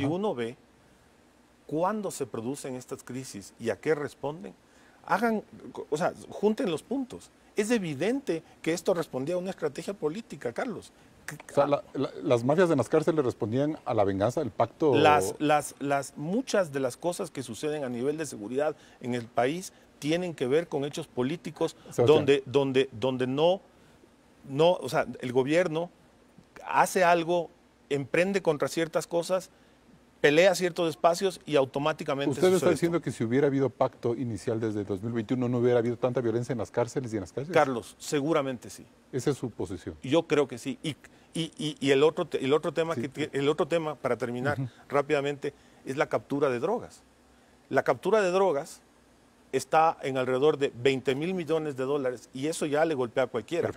si uno ve cuándo se producen estas crisis y a qué responden, hagan, o sea, junten los puntos. Es evidente que esto respondía a una estrategia política, Carlos. las mafias de las cárceles respondían a la venganza, el pacto. Las, las, las, muchas de las cosas que suceden a nivel de seguridad en el país tienen que ver con hechos políticos donde, donde, donde no, no, o sea, el gobierno hace algo, emprende contra ciertas cosas pelea ciertos espacios y automáticamente... Usted está diciendo que si hubiera habido pacto inicial desde 2021 no hubiera habido tanta violencia en las cárceles y en las calles. Carlos, seguramente sí. Esa es su posición. Yo creo que sí. Y, y, y, el, otro, el, otro tema que, el otro tema, para terminar rápidamente, es la captura de drogas. La captura de drogas está en alrededor de 20 mil millones de dólares y eso ya le golpea a cualquiera.